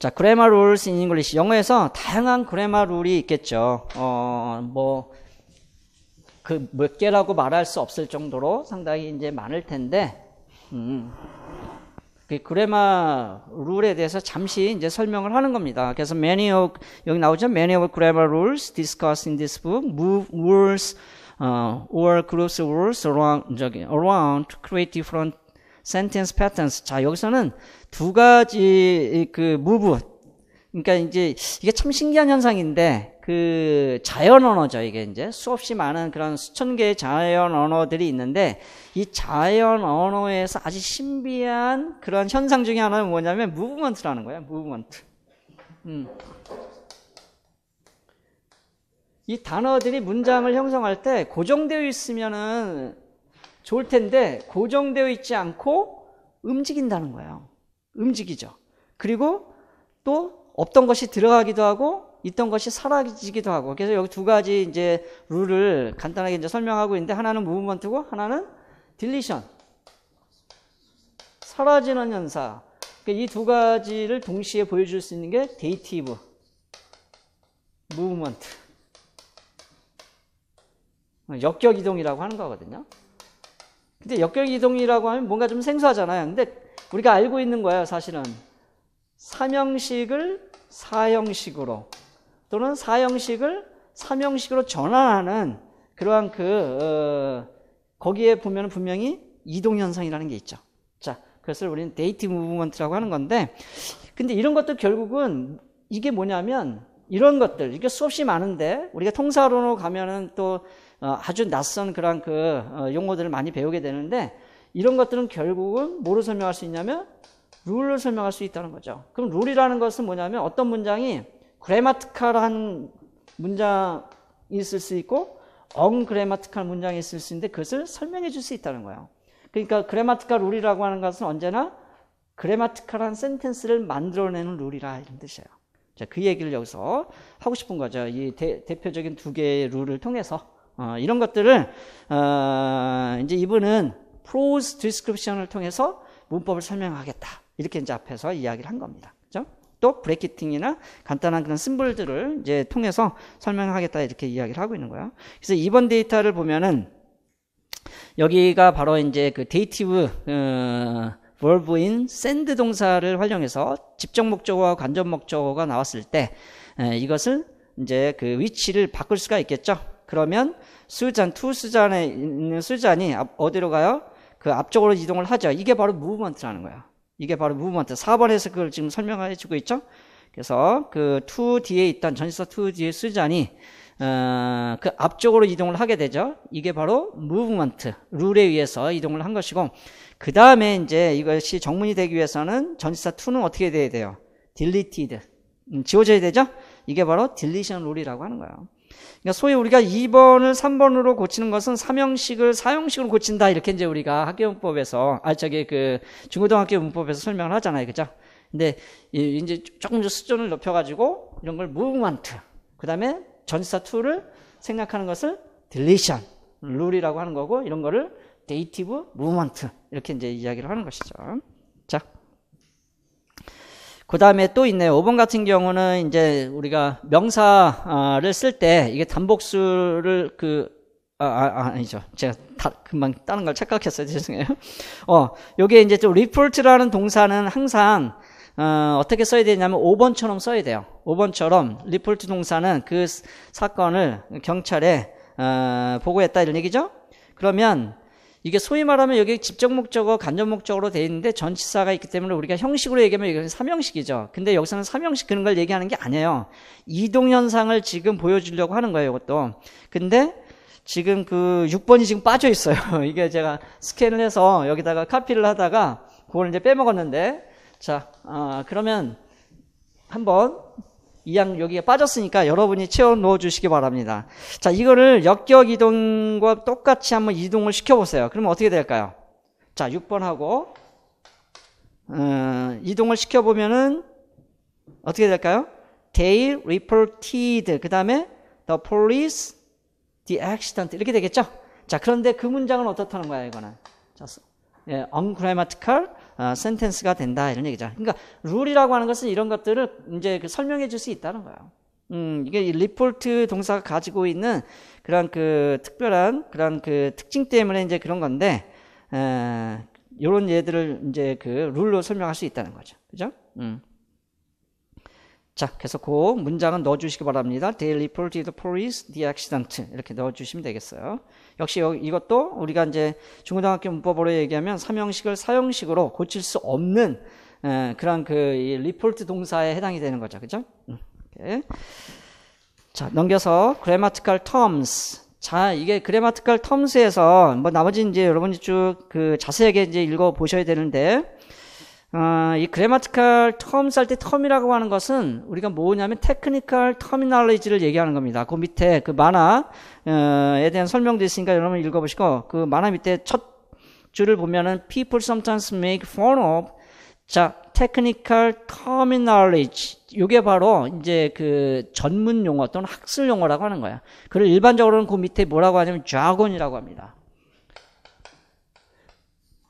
자, grammar rules in English. 영어에서 다양한 grammar 룰이 있겠죠. 어, 뭐, 그 몇 개라고 말할 수 없을 정도로 상당히 이제 많을 텐데, 음, 그 그레마 룰에 대해서 잠시 이제 설명을 하는 겁니다. 그래서 many of 여기 나오죠. many of grammar rules discussed in this book move w o r d s uh, or groups rules around 저기 around create different sentence patterns. 자, 여기서는 두 가지 그 move 그러니까 이제 이게 참 신기한 현상인데 그 자연 언어죠 이게 이제 수없이 많은 그런 수천 개의 자연 언어들이 있는데 이 자연 언어에서 아주 신비한 그런 현상 중에 하나는 뭐냐면 무브먼트라는 거야 무브먼트. 음. 이 단어들이 문장을 형성할 때 고정되어 있으면은 좋을 텐데 고정되어 있지 않고 움직인다는 거예요. 움직이죠. 그리고 또 없던 것이 들어가기도 하고 있던 것이 사라지기도 하고 그래서 여기 두 가지 이제 룰을 간단하게 이제 설명하고 있는데 하나는 무브먼트고 하나는 딜리션 사라지는 현사 그러니까 이두 가지를 동시에 보여줄 수 있는 게 데이티브 무브먼트 역격이동이라고 하는 거거든요 근데 역격이동이라고 하면 뭔가 좀 생소하잖아요 근데 우리가 알고 있는 거예요 사실은 삼형식을 사형식으로 또는 사형식을 삼형식으로 전환하는 그러한 그 어, 거기에 보면 분명히 이동 현상이라는 게 있죠. 자, 그것을 우리는 데이트 무브먼트라고 하는 건데, 근데 이런 것도 결국은 이게 뭐냐면 이런 것들 이게 수없이 많은데 우리가 통사론로 가면은 또 어, 아주 낯선 그런 그 어, 용어들을 많이 배우게 되는데 이런 것들은 결국은 뭐로 설명할 수 있냐면 룰을 설명할 수 있다는 거죠. 그럼 룰이라는 것은 뭐냐면 어떤 문장이 그래마티칼한 문장이 있을 수 있고 언그래마티칼 문장이 있을 수 있는데 그것을 설명해 줄 수 있다는 거예요. 그러니까 그래마티칼 룰이라고 하는 것은 언제나 그래마티칼한 센텐스를 만들어내는 룰이라 이런 뜻이에요. 자, 그 얘기를 여기서 하고 싶은 거죠. 이 대, 표적인두 개의 룰을 통해서 어, 이런 것들을 어, 이제 이분은 프로스 디스크립션을 통해서 문법을 설명하겠다. 이렇게 이제 앞에서 이야기를 한 겁니다. 그죠? 또 브레이키팅이나 간단한 그런 심볼들을 이제 통해서 설명하겠다 이렇게 이야기를 하고 있는 거예요. 그래서 이번 데이터를 보면은 여기가 바로 이제 그 데이티브 어, 월브인 샌드 동사를 활용해서 직접 목적어와 관접 목적어가 나왔을 때 에, 이것을 이제 그 위치를 바꿀 수가 있겠죠. 그러면 수잔 투 수잔에 있는 수잔이 어디로 가요? 그 앞쪽으로 이동을 하죠. 이게 바로 무브먼트라는 거예요. 이게 바로 무브먼트. 4번 해석을 지금 설명해 주고 있죠? 그래서 그2 o 뒤에 있던 전시사 2 o 뒤에 쓰자니 어, 그 앞쪽으로 이동을 하게 되죠. 이게 바로 무브먼트 룰에 의해서 이동을 한 것이고 그 다음에 이제 이것이 정문이 되기 위해서는 전시사 2는 어떻게 돼야 돼요? 딜리티드 t 음, 지워져야 되죠. 이게 바로 딜리션 룰이라고 하는 거예요. 그러니까 소위 우리가 2번을 3번으로 고치는 것은 삼형식을 사형식으로 고친다 이렇게 이제 우리가 학교문법에서 아 저기 그 중고등학교 문법에서 설명을 하잖아요, 그죠? 근데 이제 조금 더 수준을 높여가지고 이런 걸 무브먼트, 그 다음에 전치사 툴을 생략하는 것을 딜리션 룰이라고 하는 거고 이런 거를 데이티브 무브먼트 이렇게 이제 이야기를 하는 것이죠. 자. 그 다음에 또 있네요. 5번 같은 경우는 이제 우리가 명사를 쓸 때 이게 단복수를 그, 아, 아, 아, 아니죠. 제가 다, 금방 다른 걸 착각했어요. 죄송해요. 어, 요게 이제 좀리 e 트라는 동사는 항상 어, 어떻게 써야 되냐면 5번처럼 써야 돼요. 5번처럼 리포트 동사는 그 사건을 경찰에 어, 보고했다 이런 얘기죠. 그러면 이게 소위 말하면 여기 직접 목적어, 간접 목적으로 되어 있는데 전치사가 있기 때문에 우리가 형식으로 얘기하면 이건는 삼형식이죠. 근데 여기서는 삼형식 그런 걸 얘기하는 게 아니에요. 이동 현상을 지금 보여주려고 하는 거예요, 이것도. 근데 지금 그 6번이 지금 빠져 있어요. 이게 제가 스캔을 해서 여기다가 카피를 하다가 그걸 이제 빼먹었는데 자, 아, 그러면 한번 이양 여기에 빠졌으니까 여러분이 채워 넣어 주시기 바랍니다. 자, 이거를 역격 이동과 똑같이 한번 이동을 시켜 보세요. 그러면 어떻게 될까요? 자, 6번하고 음, 어, 이동을 시켜 보면은 어떻게 될까요? They reported 그다음에 the police the accident 이렇게 되겠죠? 자, 그런데 그 문장은 어떻다는 거야, 이거는. 자, 예, ungrammatical 어, 아, 센텐스가 된다 이런 얘기죠. 그러니까 룰이라고 하는 것은 이런 것들을 이제 그 설명해 줄 수 있다는 거예요. 음, 이게 리포트 동사가 가지고 있는 그런 그 특별한 그런 그 특징 때문에 이제 그런 건데 에, 이런 예들을 이제 그 룰로 설명할 수 있다는 거죠. 그죠? 음. 자, 그래서 그 문장은 넣어주시기 바랍니다. They reported police the accident. 이렇게 넣어주시면 되겠어요. 역시 이것도 우리가 이제 중고등학교 문법으로 얘기하면 삼형식을 사형식으로 고칠 수 없는 에, 그런 그 리포트 동사에 해당이 되는 거죠. 그죠? 음, 자, 넘겨서 grammatical terms. 자, 이게 grammatical terms에서 뭐 나머지 이제 여러분이 쭉그 자세하게 이제 읽어 보셔야 되는데 아, 이 그래마티컬 텀쌀 때 텀이라고 하는 것은 우리가 뭐냐면 테크니컬 터미널리지를 얘기하는 겁니다. 그 밑에 그 만화에 어, 대한 설명도 있으니까 여러분 읽어보시고 그 만화 밑에 첫 줄을 보면은 people sometimes make fun of 자 테크니컬 터미널 a l t e 이게 바로 이제 그 전문 용어 또는 학술 용어라고 하는 거야. 그리고 일반적으로는 그 밑에 뭐라고 하냐면 좌 a 이라고 합니다.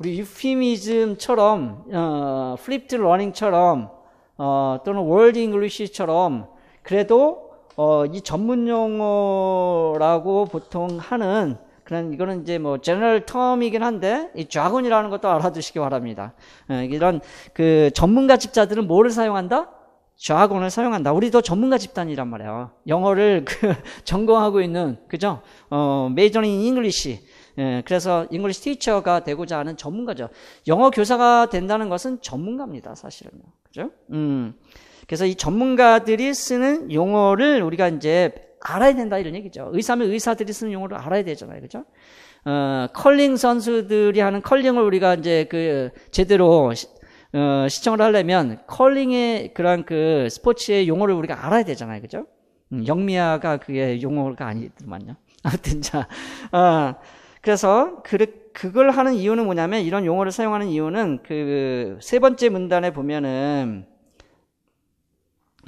우리 유피미즘처럼 어, 플립드 러닝처럼 어, 또는 월드 잉글리시처럼 그래도 어, 이 전문 용어라고 보통 하는 그런 이거는 이제 뭐 제너럴 텀이긴 한데 이 좌건이라는 것도 알아두시기 바랍니다. 예, 이런 그 전문가 집자들은 뭐를 사용한다? 좌건을 사용한다. 우리도 전문가 집단이란 말이에요. 영어를 그 전공하고 있는 그죠? 어, 메이저인 잉글리시 예, 그래서 잉글리시 티처가 되고자 하는 전문가죠. 영어 교사가 된다는 것은 전문가입니다, 사실은요. 그죠? 음. 그래서 이 전문가들이 쓰는 용어를 우리가 이제 알아야 된다 이런 얘기죠. 의사면 의사들이 쓰는 용어를 알아야 되잖아요. 그죠? 어, 컬링 선수들이 하는 컬링을 우리가 이제 그 제대로 시, 어, 시청을 하려면 컬링의 그런 그 스포츠의 용어를 우리가 알아야 되잖아요. 그죠? 음, 영미아가 그게 용어가 아니더만요. 아무튼 자, 어, 그래서 그걸 하는 이유는 뭐냐면 이런 용어를 사용하는 이유는 그 세 번째 문단에 보면은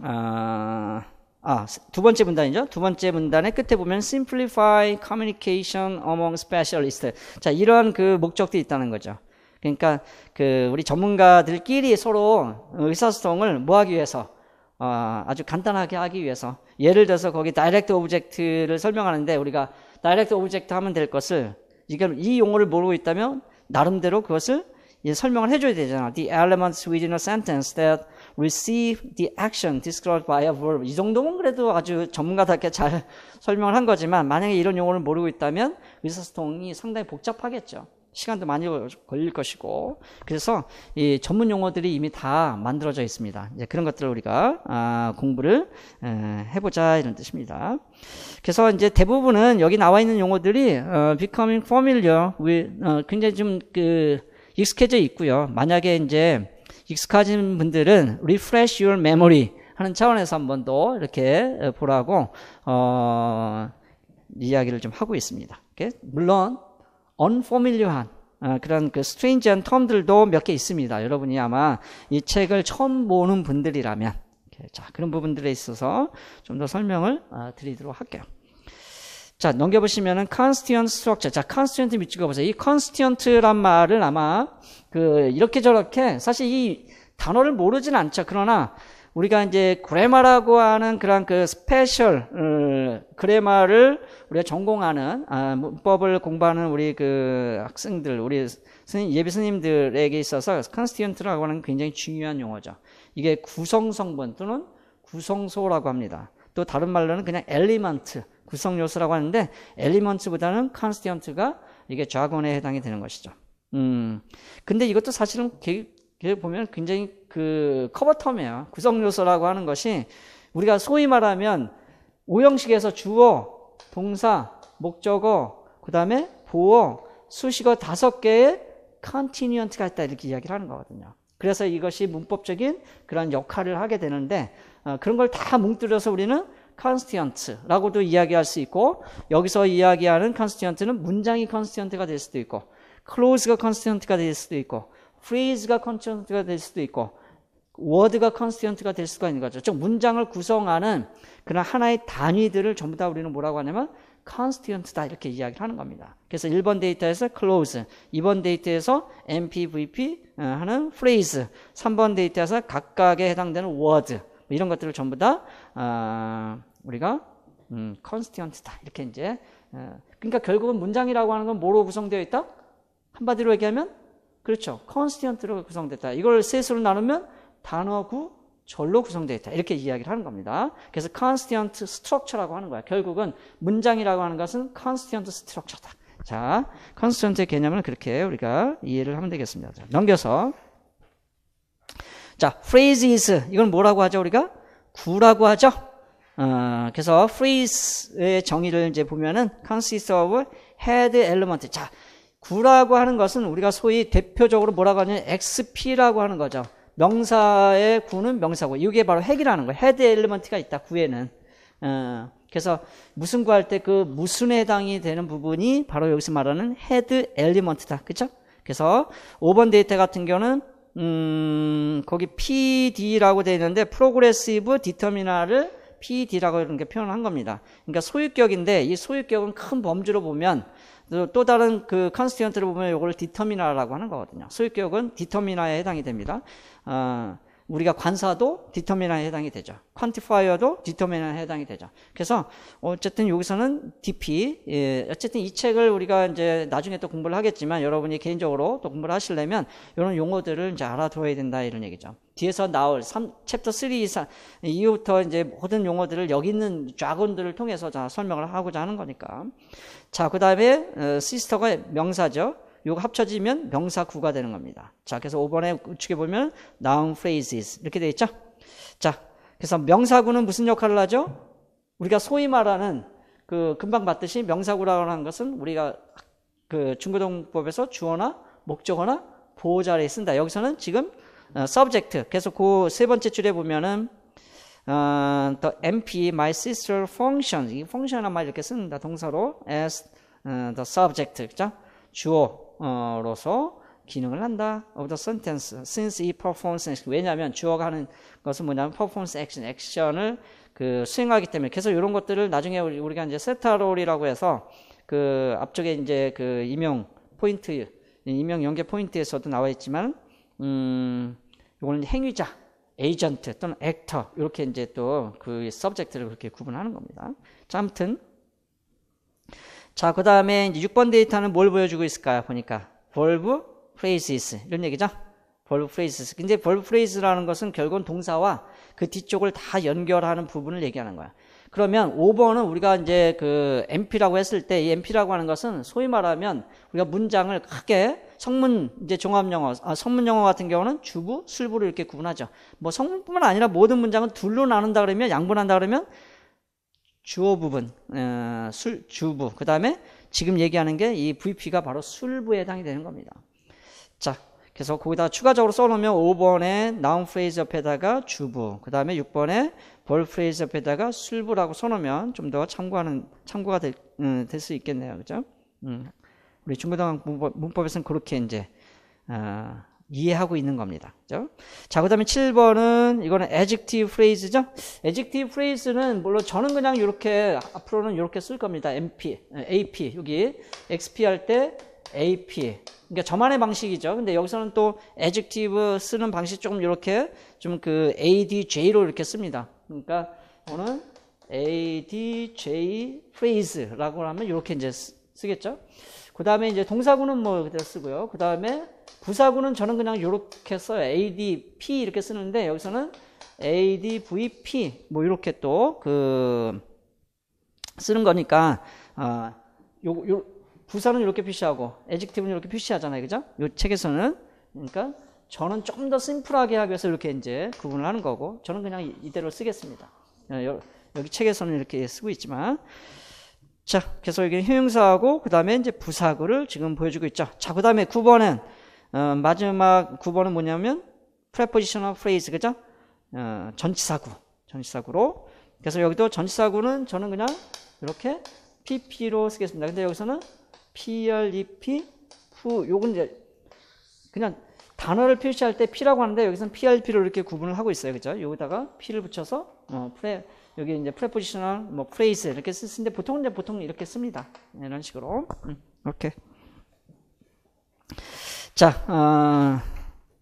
아, 아, 두 번째 문단이죠. 두 번째 문단의 끝에 보면 simplify communication among specialists. 자, 이러한그목적도 있다는 거죠. 그러니까 그 우리 전문가들끼리 서로 의사소통을 뭐 하기 위해서 어, 아주 간단하게 하기 위해서 예를 들어서 거기 다이렉트 오브젝트를 설명하는데 우리가 다이렉트 오브젝트 하면 될 것을 지금 이 용어를 모르고 있다면 나름대로 그것을 설명을 해줘야 되잖아. The elements within a sentence that receive the action described by a verb. 이 정도면 그래도 아주 전문가답게 잘 설명을 한 거지만 만약에 이런 용어를 모르고 있다면 의사소통이 상당히 복잡하겠죠. 시간도 많이 걸릴 것이고 그래서 이 전문 용어들이 이미 다 만들어져 있습니다. 이제 그런 것들을 우리가 아, 공부를 에, 해보자 이런 뜻입니다. 그래서 이제 대부분은 여기 나와 있는 용어들이 어, becoming familiar with, 어, 굉장히 좀그 익숙해져 있고요. 만약에 이제 익숙하신 분들은 refresh your memory 하는 차원에서 한 번 더 이렇게 어, 보라고 어, 이야기를 좀 하고 있습니다. 물론 unfamiliar한 어, 그런 그 strange한 텀들도 몇 개 있습니다. 여러분이 아마 이 책을 처음 보는 분들이라면 자 그런 부분들에 있어서 좀 더 설명을 어, 드리도록 할게요. 자 넘겨보시면은 constituent structure. 자 constituent 밑줄어보세요이 constituent란 말을 아마 그 이렇게 저렇게 사실 이 단어를 모르진 않죠. 그러나 우리가 이제 그레마라고 하는 그런 그 스페셜 어, 그레마를 우리가 전공하는 아, 문법을 공부하는 우리 그 학생들 우리 스님, 예비 스님들에게 있어서 컨스티언트라고 하는 굉장히 중요한 용어죠. 이게 구성 성분 또는 구성소라고 합니다. 또 다른 말로는 그냥 엘리먼트 구성 요소라고 하는데 엘리먼트보다는 컨스티언트가 이게 좌건에 해당이 되는 것이죠. 음. 근데 이것도 사실은 계획 보면 굉장히 그 커버텀이에요. 구성요소라고 하는 것이 우리가 소위 말하면 오형식에서 주어, 동사, 목적어, 그 다음에 보어, 수식어 다섯 개의 컨티니언트가 있다 이렇게 이야기를 하는 거거든요. 그래서 이것이 문법적인 그런 역할을 하게 되는데 어, 그런 걸 다 뭉뚱려서 우리는 컨스티언트라고도 이야기할 수 있고 여기서 이야기하는 컨스티언트는 문장이 컨스티언트가 될 수도 있고 클로즈가 컨스티언트가 될 수도 있고 프레이즈가 컨스티언트가 될 수도 있고 워드가 컨스턴트가 될 수가 있는 거죠. 즉 문장을 구성하는 그런 하나의 단위들을 전부 다 우리는 뭐라고 하냐면 컨스턴트다 이렇게 이야기를 하는 겁니다. 그래서 1번 데이터에서 close, 2번 데이터에서 MPVP 어, 하는 phrase, 3번 데이터에서 각각에 해당되는 워드 r 뭐 이런 것들을 전부 다 어, 우리가 컨스턴트다 음, 이렇게 이제 어, 그러니까 결국은 문장이라고 하는 건 뭐로 구성되어 있다? 한마디로 얘기하면 그렇죠. 컨스턴트로 구성됐다. 이걸 셋으로 나누면 단어구 절로 구성되어 있다. 이렇게 이야기를 하는 겁니다. 그래서 constant structure라고 하는 거야. 결국은 문장이라고 하는 것은 constant structure다. 자, constant의 개념을 그렇게 우리가 이해를 하면 되겠습니다. 자, 넘겨서 자, phrases 이건 뭐라고 하죠? 우리가 구라고 하죠. 어, 그래서 phrase의 정의를 이제 보면은 consists of head element. 자, 구라고 하는 것은 우리가 소위 대표적으로 뭐라고 하냐? 면 XP라고 하는 거죠. 명사의 구는 명사고 이게 바로 핵이라는 거예요. 헤드 엘리먼트가 있다. 구에는. 어, 그래서 무슨 구할 때 그 무슨에 해당이 되는 부분이 바로 여기서 말하는 헤드 엘리먼트다. 그렇죠? 그래서 5번 데이터 같은 경우는 음, 거기 PD라고 되어 있는데 프로그레시브 디터미나를 PD라고 이렇게 표현한 겁니다. 그러니까 소유격인데 이 소유격은 큰 범주로 보면 또 다른 그 컨스티언트를 보면 이걸 디터미나라고 하는 거거든요. 소유격은 디터미나에 해당이 됩니다. 어, 우리가 관사도 디터미나에 해당이 되죠. 퀀티파이어도 디터미나에 해당이 되죠. 그래서 어쨌든 여기서는 DP 예, 어쨌든 이 책을 우리가 이제 나중에 또 공부를 하겠지만 여러분이 개인적으로 또 공부를 하시려면 이런 용어들을 이제 알아둬야 된다 이런 얘기죠. 뒤에서 나올 3, 챕터 3 이상 이후부터 이제 모든 용어들을 여기 있는 좌건들을 통해서 자 설명을 하고자 하는 거니까. 자, 그 다음에 어, 시스터가 명사죠. 이거 합쳐지면 명사구가 되는 겁니다. 자, 그래서 5번에 우측에 보면 noun phrases 이렇게 되어 있죠. 자, 그래서 명사구는 무슨 역할을 하죠? 우리가 소위 말하는 그 금방 봤듯이 명사구라고 하는 것은 우리가 그 중고등법에서 주어나 목적어나 보호자에 쓴다. 여기서는 지금 어, subject 계속 그 세 번째 줄에 보면은 어, the MP, my sister function. 이 function한 말 이렇게 씁니다. 동사로 as 어, the subject. 그죠? 주어로서 기능을 한다. of the sentence. since he performs action. 왜냐면 주어가 하는 것은 뭐냐면 performs action. 액션을 그 수행하기 때문에 그래서 이런 것들을 나중에 우리가 이제 세타롤이라고 해서 그 앞쪽에 이제 그 임용 포인트 임용 연계 포인트에서도 나와 있지만 음 요거는 행위자 에이전트 또는 액터 이렇게 이제 또 그 서브젝트를 그렇게 구분하는 겁니다. 자, 아무튼 자, 그다음에 6번 데이터는 뭘 보여주고 있을까요? 보니까 verb phrases 이런 얘기죠. verb phrases. 근데 verb phrase라는 것은 결국은 동사와 그 뒤쪽을 다 연결하는 부분을 얘기하는 거야. 그러면 5번은 우리가 이제 그 MP라고 했을 때 이 MP라고 하는 것은 소위 말하면 우리가 문장을 크게 성문 이제 종합 영어, 아, 성문 영어 같은 경우는 주부, 술부를 이렇게 구분하죠. 뭐 성문뿐만 아니라 모든 문장은 둘로 나눈다 그러면 양분한다 그러면 주어 부분, 어, 술 주부. 그 다음에 지금 얘기하는 게 이 VP가 바로 술부에 해당이 되는 겁니다. 자, 그래서 거기다 추가적으로 써놓으면 5번에 noun phrase 옆에다가 주부, 그 다음에 6번에 verb phrase 옆에다가 술부라고 써놓으면 좀 더 참고하는 참고가 될수 음, 있겠네요, 그죠? 음. 우리 중고등학 문법, 에서는 그렇게 이제 어, 이해하고 있는 겁니다. 그죠? 자, 그다음에 7번은 이거는 adjective phrase죠. adjective phrase는 물론 저는 그냥 이렇게 앞으로는 이렇게 쓸 겁니다. MP, AP 여기 XP 할 때 AP. 그러니까 저만의 방식이죠. 근데 여기서는 또 adjective 쓰는 방식 조금 이렇게 좀 그 ADJ로 이렇게 씁니다. 그러니까 오늘 ADJ phrase라고 하면 이렇게 이제 쓰겠죠. 그 다음에 이제 동사구는 뭐 그대로 쓰고요. 그 다음에 부사구는 저는 그냥 이렇게 써요. ADP 이렇게 쓰는데 여기서는 ADVP 뭐 이렇게 또 그 쓰는 거니까 아 요, 요 부사는 이렇게 표시하고 adjective는 이렇게 표시하잖아요. 그죠? 요 책에서는 그러니까 저는 좀 더 심플하게 하기 위해서 이렇게 이제 구분을 하는 거고 저는 그냥 이대로 쓰겠습니다. 예, 여기 책에서는 이렇게 쓰고 있지만 자, 계속 여기 형용사하고 그 다음에 이제 부사구를 지금 보여주고 있죠. 자, 그 다음에 9번은 어, 마지막 9번은 뭐냐면 prepositional phrase 그죠? 어, 전치사구, 전치사구로. 그래서 여기도 전치사구는 저는 그냥 이렇게 pp로 쓰겠습니다. 근데 여기서는 plep, 후, 요건 이제 그냥 단어를 표시할 때 p라고 하는데 여기서는 plp로 이렇게 구분을 하고 있어요. 그죠? 여기다가 p를 붙여서 어, 프레 여기 이제 p r e p o s i t i o n a 뭐 phrase 이렇게 쓰는데 보통 이제 보통 이렇게 씁니다. 이런 식으로 음, 이렇게. 자, 어,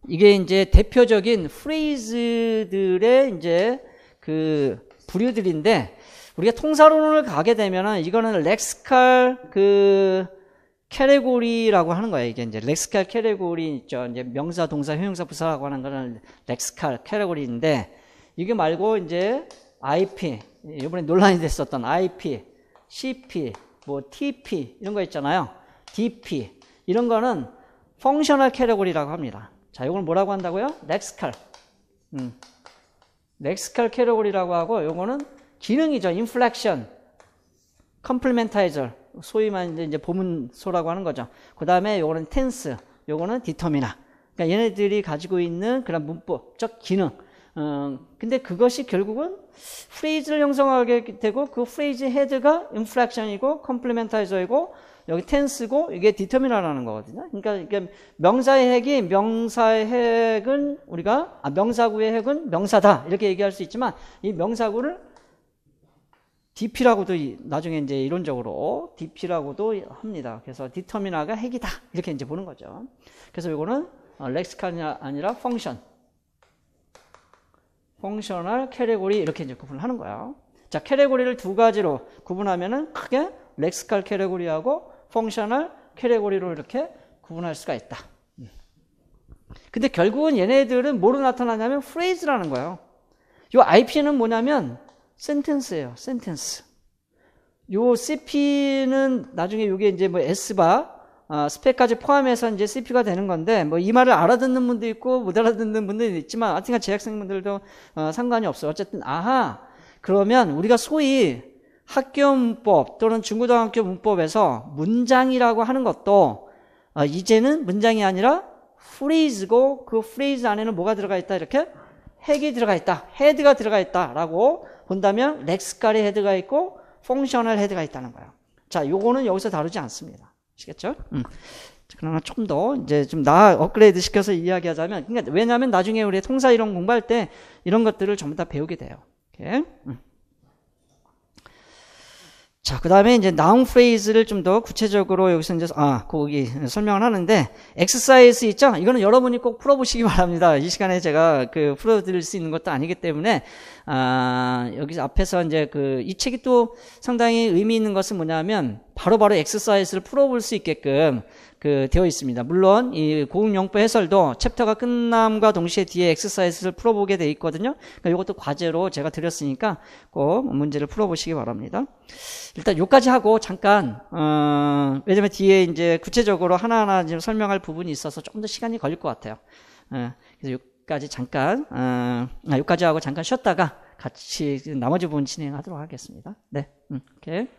이게 이제 대표적인 프레이즈들의 이제 그 부류들인데 우리가 통사론을 가게 되면은 이거는 렉스칼 그 캐레고리라고 하는 거예요. 이게 이제 렉스칼 캐레고리 있죠. 이제 명사, 동사, 형용사, 부사라고 하는 거는 렉스칼 캐레고리인데 이게 말고 이제 IP, 이번에 논란이 됐었던 IP, CP, 뭐 TP 이런 거 있잖아요. DP 이런 거는 펑셔널 캐러고리라고 합니다. 자, 이걸 뭐라고 한다고요? 넥스칼. 음. 넥스칼 캐러고리라고 하고 요거는 기능이죠. 인플렉션, 컴플리멘타이저 소위 말하는 이제 보문소라고 하는 거죠. 그 다음에 요거는 텐스, 요거는 디터미나. 그러니까 얘네들이 가지고 있는 그런 문법적 기능 어, 근데 그것이 결국은 프레이즈를 형성하게 되고 그 프레이즈 헤드가 인플렉션이고 컴플리멘타이저이고 여기 텐스고 이게 디터미너라는 거거든요. 그러니까 이게 명사의 핵이 명사의 핵은 우리가 아, 명사구의 핵은 명사다 이렇게 얘기할 수 있지만 이 명사구를 DP라고도 나중에 이제 이론적으로 DP라고도 합니다. 그래서 디터미너가 핵이다 이렇게 이제 보는 거죠. 그래서 이거는 렉스칸이 어, 아니라 펑션 펑셔널, 캐레고리 이렇게 이제 구분하는 을 거예요. 자, 캐레고리를 두 가지로 구분하면은 크게 렉스칼 캐레고리하고 펑셔널 캐레고리로 이렇게 구분할 수가 있다. 근데 결국은 얘네들은 뭐로 나타나냐면 프레이즈라는 거예요. 요 IP는 뭐냐면 센텐스예요. 센텐스. 요 CP는 나중에 요게 이제 뭐 S바 어, 스펙까지 포함해서 이제 CPU가 되는 건데 뭐 이 말을 알아듣는 분도 있고 못 알아듣는 분도 있지만 아여튼간 재학생분들도 어, 상관이 없어요. 어쨌든 아하 그러면 우리가 소위 학교 문법 또는 중고등학교 문법에서 문장이라고 하는 것도 어, 이제는 문장이 아니라 프레이즈고 그 프레이즈 안에는 뭐가 들어가 있다 이렇게 핵이 들어가 있다 헤드가 들어가 있다라고 본다면 렉스칼의 헤드가 있고 펑셔널 헤드가 있다는 거예요. 자, 요거는 여기서 다루지 않습니다. 시겠죠? 음. 그러나 조금 더 이제 좀 나 업그레이드 시켜서 이야기하자면, 그러니까 왜냐하면 나중에 우리 통사 이론 공부할 때 이런 것들을 전부 다 배우게 돼요. 이렇게. 음. 자, 그 다음에 이제 noun phrase를 좀 더 구체적으로 여기서 이제, 아, 거기 설명을 하는데, exercise 있죠? 이거는 여러분이 꼭 풀어보시기 바랍니다. 이 시간에 제가 그 풀어드릴 수 있는 것도 아니기 때문에, 아, 여기 서 앞에서 이제 그, 이 책이 또 상당히 의미 있는 것은 뭐냐면, 바로바로 바로 exercise를 풀어볼 수 있게끔, 그 되어 있습니다. 물론 이고흥용법 해설도 챕터가 끝남과 동시에 뒤에 엑서사이즈를 풀어보게 돼 있거든요. 그러니까 이것도 과제로 제가 드렸으니까 꼭 문제를 풀어보시기 바랍니다. 일단 요까지 하고 잠깐 어, 왜냐면 뒤에 이제 구체적으로 하나하나 지금 설명할 부분이 있어서 조금 더 시간이 걸릴 것 같아요. 어, 그래서 요까지 잠깐 어, 아, 요까지 하고 잠깐 쉬었다가 같이 나머지 부분 진행하도록 하겠습니다. 네, 음, 이렇게.